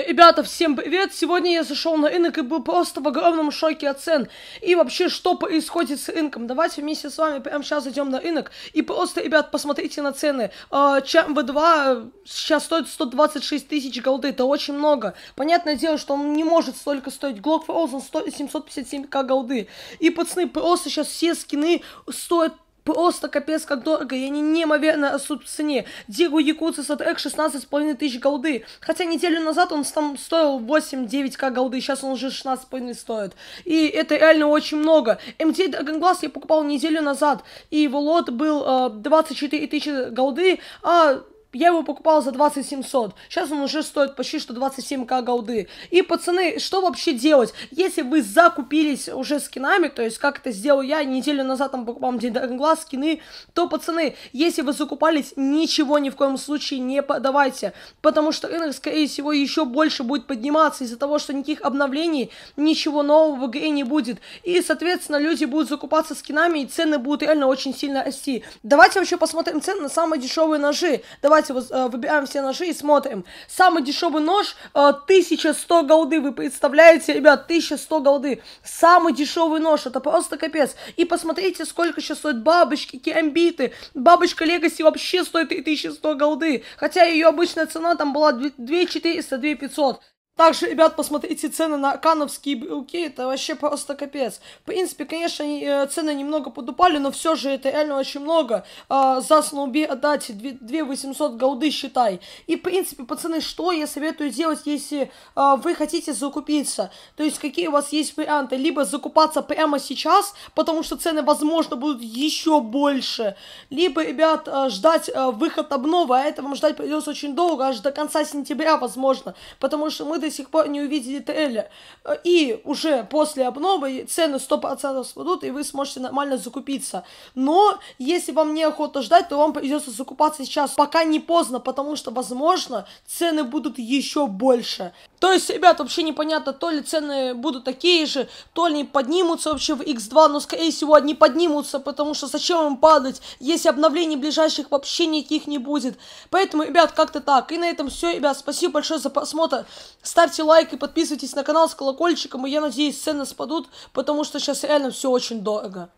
Э, ребята, всем привет! Сегодня я зашел на рынок и был просто в огромном шоке от цен. И вообще, что происходит с рынком? Давайте вместе с вами прямо сейчас идем на рынок. И просто, ребят, посмотрите на цены. А, Чам В2 сейчас стоит 126 тысяч голды. Это очень много. Понятное дело, что он не может столько стоить. Glock Frozen стоит 757к голды. И, пацаны, просто сейчас все скины стоят Просто капец как дорого, и они неимоверно растут в цене. Дигу Якуцы Сатрек 16,5 тысяч голды. Хотя неделю назад он там стоил 8-9к голды, сейчас он уже 16,5 стоит. И это реально очень много. МТ Dragon Glass я покупал неделю назад, и его лот был э, 24 тысячи голды, а я его покупал за 2700. Сейчас он уже стоит почти что 27к голды. И, пацаны, что вообще делать? Если вы закупились уже скинами, то есть как это сделал я, неделю назад там покупал День глаз скины, то, пацаны, если вы закупались, ничего ни в коем случае не подавайте. Потому что рынок, скорее всего, еще больше будет подниматься из-за того, что никаких обновлений, ничего нового в игре не будет. И, соответственно, люди будут закупаться скинами, и цены будут реально очень сильно расти. Давайте вообще посмотрим цены на самые дешевые ножи. Давайте давайте э, выбираем все ножи и смотрим. Самый дешевый нож 1100 э, голды, вы представляете, ребят, 1100 голды. Самый дешевый нож, это просто капец. И посмотрите, сколько сейчас стоят бабочки, керамбиты. Бабочка Легаси вообще стоит 1100 голды. Хотя ее обычная цена там была 2400-2500. Также, ребят, посмотрите цены на кановские брюки, это вообще просто капец. В принципе, конечно, э, цены немного подупали, но все же это реально очень много. А, за Сноуби отдать 2800 голды, считай. И, в принципе, пацаны, что я советую делать, если а, вы хотите закупиться? То есть, какие у вас есть варианты? Либо закупаться прямо сейчас, потому что цены, возможно, будут еще больше. Либо, ребят, а, ждать выход обнова, а это вам ждать придется очень долго, аж до конца сентября, возможно. Потому что мы до сих пор не увидели трейлер. Э, и уже после обновы цены 100% спадут, и вы сможете нормально закупиться. Но если вам неохота ждать, то вам придется закупаться сейчас, пока не поздно, потому что, возможно, цены будут еще больше. То есть, ребят, вообще непонятно, то ли цены будут такие же, то ли поднимутся вообще в X2, но, скорее всего, они поднимутся, потому что зачем им падать, если обновлений ближайших вообще никаких не будет. Поэтому, ребят, как-то так. И на этом все, ребят, спасибо большое за просмотр. Ставьте лайк и подписывайтесь на канал с колокольчиком, и я надеюсь, цены спадут, потому что сейчас реально все очень дорого.